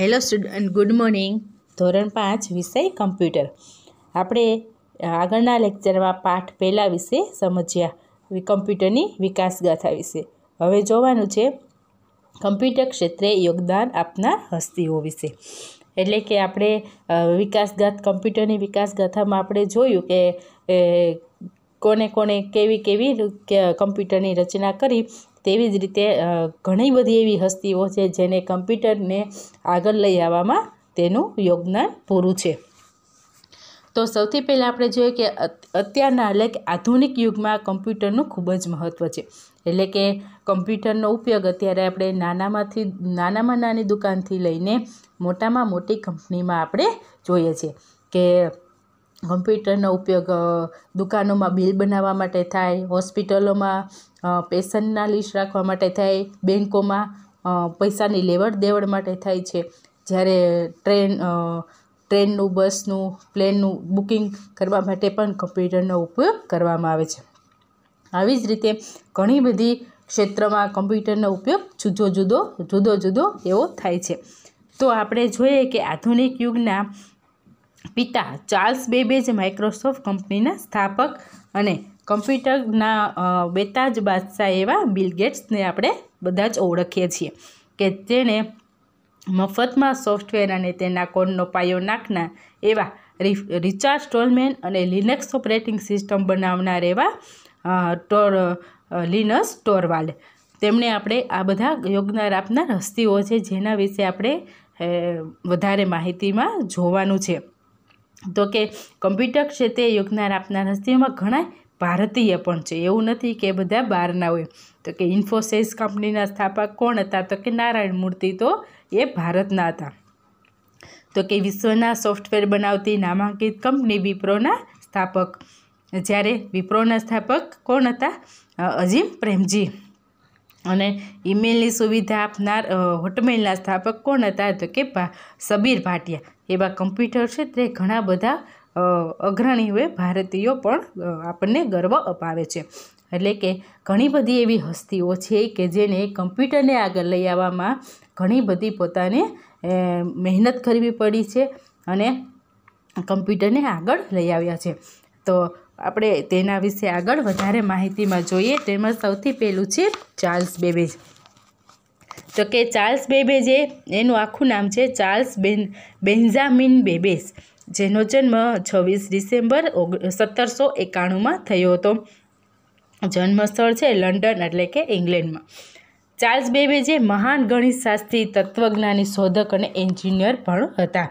hello student good morning ધોરણ પાંચ વિષય કમ્પ્યુટર આપણે આગળના લેક્ચરમાં પાઠ પહેલાં વિશે સમજ્યા કમ્પ્યુટરની વિકાસગાથા વિશે હવે જોવાનું છે કમ્પ્યુટર ક્ષેત્રે યોગદાન આપનાર હસ્તીઓ વિશે એટલે કે આપણે વિકાસગાથ કમ્પ્યુટરની વિકાસગાથામાં આપણે જોયું કે કોને કોને કેવી કેવી કમ્પ્યુટરની રચના કરી તેવી જ રીતે ઘણી બધી એવી હસ્તીઓ છે જેને કમ્પ્યુટરને આગળ લઈ આવવામાં તેનું યોગદાન પૂરું છે તો સૌથી પહેલાં આપણે જોઈએ કે અત્યારના એટલે કે આધુનિક યુગમાં કમ્પ્યુટરનું ખૂબ જ મહત્ત્વ છે એટલે કે કમ્પ્યુટરનો ઉપયોગ અત્યારે આપણે નાનામાંથી નાનામાં નાની દુકાનથી લઈને મોટામાં મોટી કંપનીમાં આપણે જોઈએ છીએ કે કમ્પ્યુટરનો ઉપયોગ દુકાનોમાં બિલ બનાવવા માટે થાય હોસ્પિટલોમાં પેશનના લિસ્ટ રાખવા માટે થાય બેન્કોમાં પૈસાની લેવડ દેવડ માટે થાય છે જ્યારે ટ્રેન ટ્રેનનું બસનું પ્લેનનું બુકિંગ કરવા માટે પણ કમ્પ્યુટરનો ઉપયોગ કરવામાં આવે છે આવી જ રીતે ઘણી બધી ક્ષેત્રમાં કમ્પ્યુટરનો ઉપયોગ જુદો જુદો જુદો જુદો એવો થાય છે તો આપણે જોઈએ કે આધુનિક યુગના પિતા ચાર્લ્સ બેબેજ માઇક્રોસોફ્ટ કંપનીના સ્થાપક અને કમ્પ્યુટરના બેતાજ બાદશાહ એવા બિલ ગેટ્સને આપણે બધા જ ઓળખીએ છીએ કે તેણે મફતમાં સોફ્ટવેર અને તેના કોડનો પાયો નાખનાર એવા રિચાર્ડ સ્ટોલમેન અને લિનક્સ ઓપરેટિંગ સિસ્ટમ બનાવનાર એવા ટોર લિનસ ટોરવાલ્ડ તેમણે આપણે આ બધા યોગદાન આપનાર હસ્તીઓ છે જેના વિશે આપણે વધારે માહિતીમાં જોવાનું છે તો કે કમ્પ્યુટર ક્ષેત્રે યોગદાન આપનાર હસ્તીઓમાં ઘણા ભારતીય પણ છે એવું નથી કે બધા બહારના હોય તો કે ઇન્ફોસિસ કંપનીના સ્થાપક કોણ હતા તો કે નારાયણ મૂર્તિ તો એ ભારતના હતા તો કે વિશ્વના સોફ્ટવેર બનાવતી નામાંકિત કંપની વિપ્રોના સ્થાપક જ્યારે વિપ્રોના સ્થાપક કોણ હતા અજીમ પ્રેમજી અને ઈમેલની સુવિધા આપનાર હોટમેલના સ્થાપક કોણ હતા તો કે સબીર ભાટિયા એવા કમ્પ્યુટર ક્ષેત્રે ઘણા બધા અગ્રણીઓએ ભારતીયો પણ આપણને ગર્વ અપાવે છે એટલે કે ઘણી બધી એવી હસ્તીઓ છે કે જેને કમ્પ્યુટરને આગળ લઈ આવવામાં ઘણી બધી પોતાને મહેનત કરવી પડી છે અને કમ્પ્યુટરને આગળ લઈ આવ્યા છે તો આપણે તેના વિશે આગળ વધારે માહિતીમાં જોઈએ તેમાં સૌથી પહેલું છે ચાર્લ્સ બેબેજ તો કે ચાર્લ્સ બેબેજે એનું આખું નામ છે ચાર્લ્સ બેન બેન્ઝામિન બેબેઝ જેનો જન્મ છવ્વીસ ડિસેમ્બર સત્તરસો એકાણુંમાં થયો હતો જન્મસ્થળ છે લંડન એટલે કે ઇંગ્લેન્ડમાં ચાર્લ્સ બેબે જે મહાન ગણિતશાસ્ત્રી તત્વજ્ઞાની શોધક અને એન્જિનિયર પણ હતા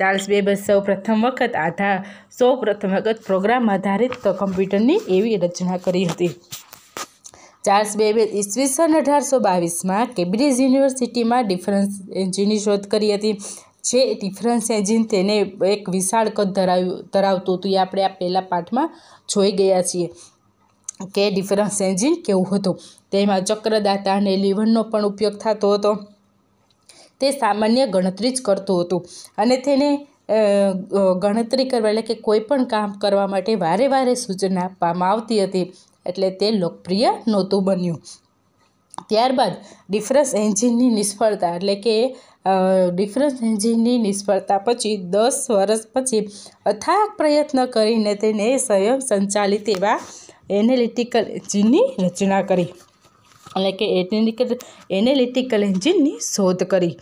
ચાર્લ્સ બેબે સૌ પ્રથમ વખત આધાર સૌ પ્રથમ વખત પ્રોગ્રામ આધારિત કમ્પ્યુટરની એવી રચના કરી હતી ચાર્લ્સ બેબે ઈસવીસન અઢારસો બાવીસમાં કેમ્બ્રિજ યુનિવર્સિટીમાં ડિફરન્સ એન્જિનની શોધ કરી હતી જે ડિફરન્સ એન્જિન તેને એક વિશાળ કદ ધરાવ્યું ધરાવતું હતું એ આપણે આ પહેલાં પાઠમાં જોઈ ગયા છીએ કે ડિફરન્સ એન્જિન કેવું હતું તેમાં ચક્રદાતા અને લીવરનો પણ ઉપયોગ થતો હતો તે સામાન્ય ગણતરી જ કરતું હતું અને તેને ગણતરી કરવા એટલે કે કોઈપણ કામ કરવા માટે વારે વારે સૂચના આપવામાં આવતી હતી એટલે તે લોકપ્રિય નહોતું બન્યું ત્યારબાદ ડિફરન્સ એન્જિનની નિષ્ફળતા એટલે કે ડિફરન્સ એન્જિનની નિષ્ફળતા પછી દસ વર્ષ પછી અથાગ પ્રયત્ન કરીને તેને સ્વયં સંચાલિત એવા એનેલિટિકલ એન્જિનની રચના કરી એટલે કે એટેનિકલ એનેલિટિકલ એન્જિનની શોધ કરી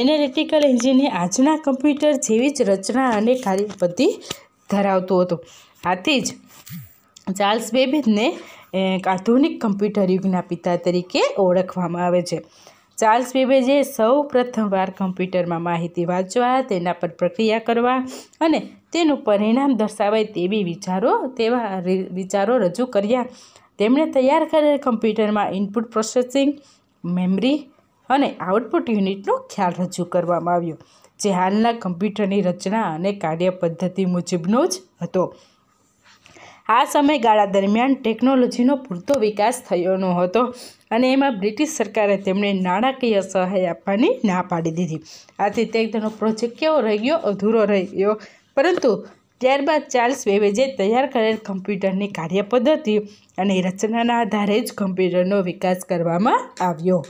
એનેલિટિકલ એન્જિનની આજના કમ્પ્યુટર જેવી જ રચના અને કાર્યપદ્ધિ ધરાવતું હતું આથી જ ચાર્લ્સ બેબેજને આધુનિક કમ્પ્યુટર યુગના પિતા તરીકે ઓળખવામાં આવે છે ચાર્લ્સ બેબેજે સૌ પ્રથમવાર કમ્પ્યુટરમાં માહિતી વાંચવા તેના પર પ્રક્રિયા કરવા અને તેનું પરિણામ દર્શાવાય તેવી વિચારો તેવા વિચારો રજૂ કર્યા તેમણે તૈયાર કરેલ કમ્પ્યુટરમાં ઇનપુટ પ્રોસેસિંગ મેમરી અને આઉટપુટ યુનિટનો ખ્યાલ રજૂ કરવામાં આવ્યો જે હાલના કમ્પ્યુટરની રચના અને કાર્ય પદ્ધતિ મુજબનો જ હતો આ સમયગાળા દરમિયાન ટેકનોલોજીનો પૂરતો વિકાસ થયો ન હતો અને એમાં બ્રિટિશ સરકારે તેમણે નાણાકીય સહાય આપવાની ના પાડી દીધી આથી તે તેનો પ્રોજેક્ટ કેવો રહી ગયો અધૂરો રહી ગયો પરંતુ ત્યારબાદ ચાર્લ્સ બેબેજે તૈયાર કરેલ કમ્પ્યુટરની કાર્યપદ્ધતિ અને રચનાના આધારે જ કમ્પ્યુટરનો વિકાસ કરવામાં આવ્યો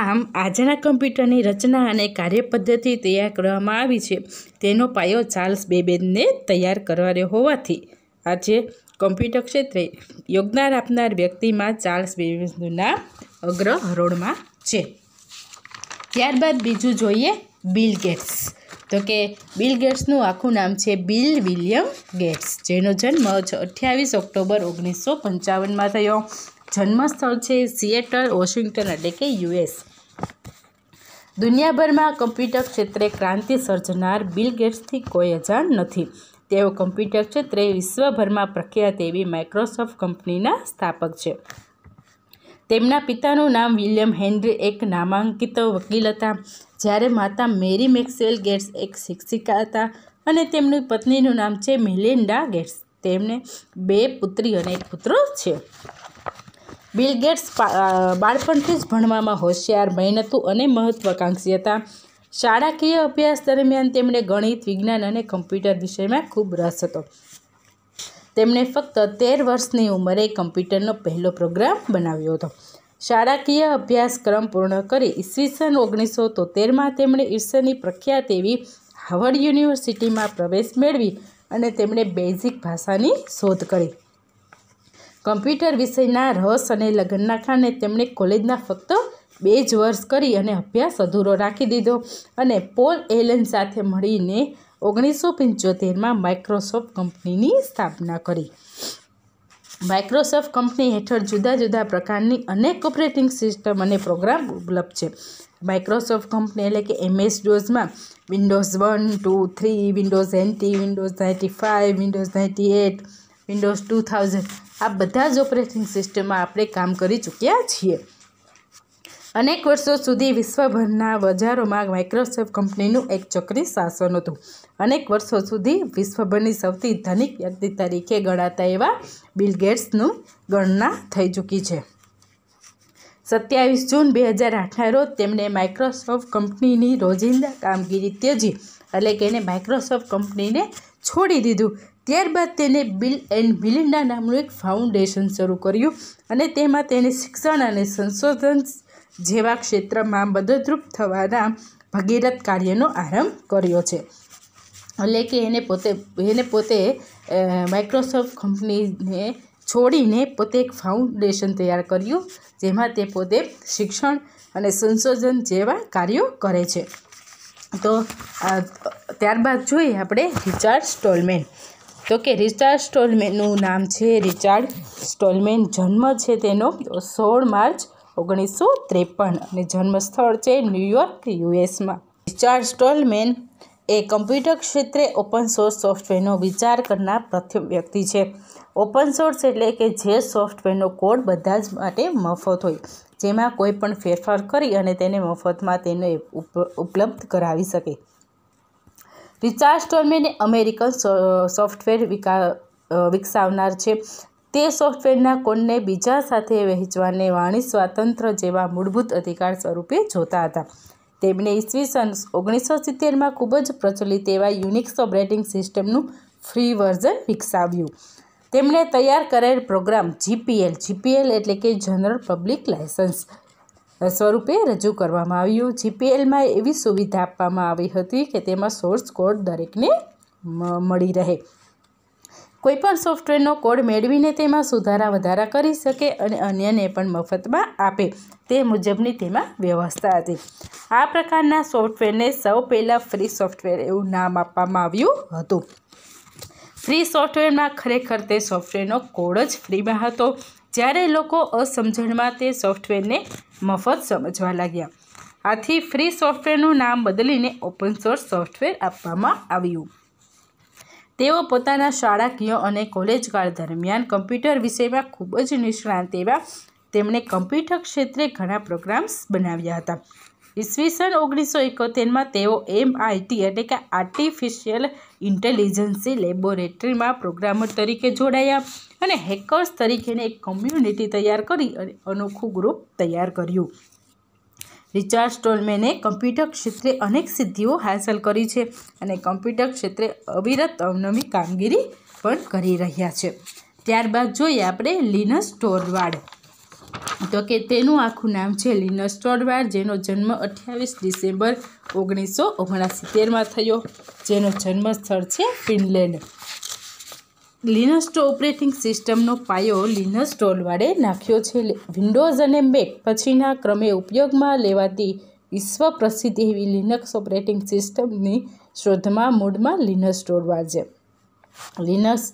આમ આજના કમ્પ્યુટરની રચના અને કાર્યપદ્ધતિ તૈયાર કરવામાં આવી છે તેનો પાયો ચાર્લ્સ બેબેજને તૈયાર કરવાનો હોવાથી આજે કમ્પ્યુટર ક્ષેત્રે યોગદાન આપનાર વ્યક્તિમાં ચાર્લ્સ બેબીઝનું નામ અગ્ર હરોળમાં છે ત્યારબાદ બીજું જોઈએ બિલ ગેટ્સ તો કે બિલ ગેટ્સનું આખું નામ છે બિલ વિલિયમ ગેટ્સ જેનો જન્મ અઠ્યાવીસ ઓક્ટોબર ઓગણીસો પંચાવનમાં થયો જન્મસ્થળ છે સિએટલ વોશિંગ્ટન એટલે કે યુએસ દુનિયાભરમાં કમ્પ્યુટર ક્ષેત્રે ક્રાંતિ સર્જનાર બિલ ગેટ્સથી કોઈ અજાણ નથી તેઓ કમ્પ્યુટર ક્ષેત્રે વિશ્વભરમાં પ્રખ્યાત એવી માઇક્રોસોફ્ટ કંપનીના સ્થાપક છે તેમના પિતાનું નામ વિલિયમ હેનરી એક નામાંકિત વકીલ હતા જ્યારે માતા મેરી મેક્સવેલ ગેટ્સ એક શિક્ષિકા હતા અને તેમની પત્નીનું નામ છે મિલિન્ડા ગેટ્સ તેમને બે પુત્રી અને એક પુત્ર છે બિલ ગેટ્સ બાળપણથી જ ભણવામાં હોશિયાર મહેનતુ અને મહત્વાકાંક્ષી હતા શાળાકીય અભ્યાસ દરમિયાન તેમણે ગણિત વિજ્ઞાન અને કમ્પ્યુટર વિષયમાં ખૂબ રસ હતો તેમણે ફક્ત તેર વર્ષની ઉંમરે કમ્પ્યુટરનો પહેલો પ્રોગ્રામ બનાવ્યો હતો શાળાકીય અભ્યાસક્રમ પૂર્ણ કરી ઈસવીસન ઓગણીસો તોતેરમાં તેમણે ઈર્ષની પ્રખ્યાત એવી હાવર્ડ યુનિવર્સિટીમાં પ્રવેશ મેળવી અને તેમણે બેઝિક ભાષાની શોધ કરી કમ્પ્યુટર વિષયના રસ અને લગ્નના કારણે તેમણે કોલેજના ફક્ત બે જ વર્ષ કરી અને અભ્યાસ અધૂરો રાખી દીધો અને પોલ એલન સાથે મળીને ઓગણીસો પંચોતેરમાં માઇક્રોસોફ્ટ કંપનીની સ્થાપના કરી માઇક્રોસોફ્ટ કંપની હેઠળ જુદા જુદા પ્રકારની અનેક ઓપરેટિંગ સિસ્ટમ અને પ્રોગ્રામ ઉપલબ્ધ છે માઇક્રોસોફ્ટ કંપની એટલે કે એમએસ ડોઝમાં Windows one two three Windows NT Windows ninety five Windows ninety eight Windows two thousand આ બધા જ ઓપરેટિંગ સિસ્ટમમાં આપણે કામ કરી ચૂક્યા છીએ અનેક વર્ષો સુધી વિશ્વભરના બજારોમાં માઇક્રોસોફ્ટ કંપનીનું એક ચક્રી શાસન હતું અનેક વર્ષો સુધી વિશ્વભરની સૌથી ધનિક વ્યક્તિ તરીકે ગણાતા એવા બિલ ગેટ્સનું ગણના થઈ ચૂકી છે સત્યાવીસ જૂન બે હજાર આઠના રોજ તેમણે માઇક્રોસોફ્ટ કંપનીની રોજિંદા કામગીરી ત્યજી એટલે કે એને માઇક્રોસોફ્ટ કંપનીને છોડી દીધું ત્યારબાદ તેને બિલ એન્ડ બિલિંડા નામનું એક ફાઉન્ડેશન શરૂ કર્યું અને તેમાં તેને શિક્ષણ અને સંશોધન જેવા ક્ષેત્રમાં મદદરૂપ થવાના ભગીરથ કાર્યનો આરંભ કર્યો છે એટલે કે એને પોતે એને પોતે માઇક્રોસોફ્ટ કંપનીને છોડીને પોતે એક ફાઉન્ડેશન તૈયાર કર્યું જેમાં તે પોતે શિક્ષણ અને સંશોધન જેવા કાર્યો કરે છે તો ત્યારબાદ જોઈએ આપણે રિચાર્ડ સ્ટોલમેન તો કે રિચાર્ડ સ્ટોલમેનનું નામ છે રિચાર્ડ સ્ટોલમેન જન્મ છે તેનો સોળ માર્ચ ઓગણીસો ત્રેપન અને જન્મસ્થળ છે ન્યૂયોર્ક યુએસમાં રિચાર્ડ સ્ટોલમેન એ કમ્પ્યુટર ક્ષેત્રે ઓપન સોર્સ સોફ્ટવેરનો વિચાર કરનાર પ્રથમ વ્યક્તિ છે ઓપન સોર્સ એટલે કે જે સોફ્ટવેરનો કોડ બધા જ માટે મફત હોય જેમાં કોઈ પણ ફેરફાર કરી અને તેને મફતમાં તેને ઉપલબ્ધ કરાવી શકે રિચાર્ડ સ્ટોલમેન અમેરિકન સોફ્ટવેર વિકા વિકસાવનાર છે તે સોફ્ટવેરના કોડને બીજા સાથે વહેંચવાને વાણી સ્વાતંત્ર્ય જેવા મૂળભૂત અધિકાર સ્વરૂપે જોતા હતા તેમણે ઈસવીસન ઓગણીસો સિત્તેરમાં ખૂબ જ પ્રચલિત એવા યુનિક્સ ઓપરેટિંગ સિસ્ટમનું ફ્રી વર્ઝન વિકસાવ્યું તેમણે તૈયાર કરેલ પ્રોગ્રામ જીપીએલ જીપીએલ એટલે કે જનરલ પબ્લિક લાયસન્સ સ્વરૂપે રજૂ કરવામાં આવ્યું જીપીએલમાં એવી સુવિધા આપવામાં આવી હતી કે તેમાં સોર્સ કોડ દરેકને મળી રહે કોઈપણ સોફ્ટવેરનો કોડ મેળવીને તેમાં સુધારા વધારા કરી શકે અને અન્યને પણ મફતમાં આપે તે મુજબની તેમાં વ્યવસ્થા હતી આ પ્રકારના સોફ્ટવેરને સૌ પહેલાં ફ્રી સોફ્ટવેર એવું નામ આપવામાં આવ્યું હતું ફ્રી સોફ્ટવેરમાં ખરેખર તે સોફ્ટવેરનો કોડ જ ફ્રીમાં હતો જ્યારે લોકો અસમજણમાં તે સોફ્ટવેરને મફત સમજવા લાગ્યા આથી ફ્રી સોફ્ટવેરનું નામ બદલીને ઓપન સોર્સ સોફ્ટવેર આપવામાં આવ્યું તેઓ પોતાના શાળાકીય અને કોલેજકાળ દરમિયાન કમ્પ્યુટર વિષયમાં ખૂબ જ નિષ્ણાંત એવા તેમણે કમ્પ્યુટર ક્ષેત્રે ઘણા પ્રોગ્રામ્સ બનાવ્યા હતા ઈસવીસન ઓગણીસો એકોતેરમાં તેઓ એમઆઈટી એટલે કે આર્ટિફિશિયલ ઇન્ટેલિજન્સી લેબોરેટરીમાં પ્રોગ્રામર તરીકે જોડાયા અને હેકર્સ તરીકેને એક કમ્યુનિટી તૈયાર કરી અને અનોખું ગ્રુપ તૈયાર કર્યું રિચાર્ડ સ્ટોલમેને કમ્પ્યુટર ક્ષેત્રે અનેક સિદ્ધિઓ હાંસલ કરી છે અને કમ્પ્યુટર ક્ષેત્રે અવિરત અવનવી કામગીરી પણ કરી રહ્યા છે ત્યારબાદ જોઈએ આપણે લિનસ ટોરવાડ તો કે તેનું આખું નામ છે લિનસ ટોરવાડ જેનો જન્મ અઠ્યાવીસ ડિસેમ્બર ઓગણીસો ઓગણસિત્તેરમાં થયો જેનો જન્મસ્થળ છે ફિનલેન્ડ લિનસ્ટો ઓપરેટિંગ સિસ્ટમનો પાયો લિનસ ટોલ નાખ્યો છે વિન્ડોઝ અને મેક પછીના ક્રમે ઉપયોગમાં લેવાતી વિશ્વ પ્રસિદ્ધ એવી લિનક્સ ઓપરેટિંગ સિસ્ટમની શોધમાં મૂળમાં લિનસ ટોલવાળ છે લિનક્સ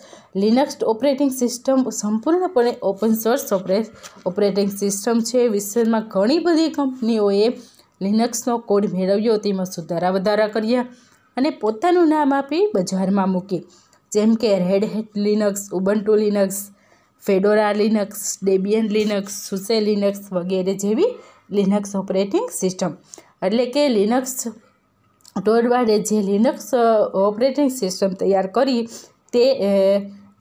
લિનક્સ ઓપરેટિંગ સિસ્ટમ સંપૂર્ણપણે ઓપન સોર્સ ઓપરે ઓપરેટિંગ સિસ્ટમ છે વિશ્વમાં ઘણી બધી કંપનીઓએ લિનક્સનો કોડ મેળવ્યો તેમાં સુધારા વધારા કર્યા અને પોતાનું નામ આપી બજારમાં મૂકી જેમ કે Red Hat Linux Ubuntu Linux Fedora Linux Debian Linux SUSE Linux વગેરે જેવી લિનક્સ ઓપરેટિંગ સિસ્ટમ એટલે કે લિનક્સ ટોડવાડે જે લિનક્સ ઓપરેટિંગ સિસ્ટમ તૈયાર કરી તે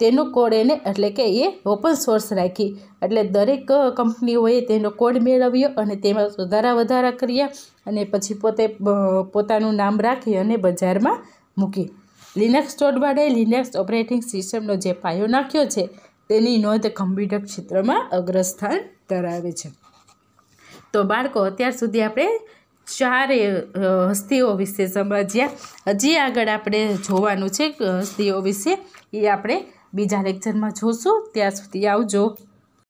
તેનો કોડ એને એટલે કે એ ઓપન સોર્સ રાખી એટલે દરેક કંપનીઓએ તેનો કોડ મેળવ્યો અને તેમાં સુધારા વધારા કર્યા અને પછી પોતે પોતાનું નામ રાખી અને બજારમાં મૂકી લિનક્સ સ્ટોડવાળે લિનક્સ ઓપરેટિંગ સિસ્ટમનો જે પાયો નાખ્યો છે તેની નોંધ કમ્પ્યુટર ક્ષેત્રમાં અગ્રસ્થાન ધરાવે છે તો બાળકો અત્યાર સુધી આપણે ચાર હસ્તીઓ વિશે સમજ્યા હજી આગળ આપણે જોવાનું છે હસ્તીઓ વિશે એ આપણે બીજા લેક્ચરમાં જોશું ત્યાં સુધી આવજો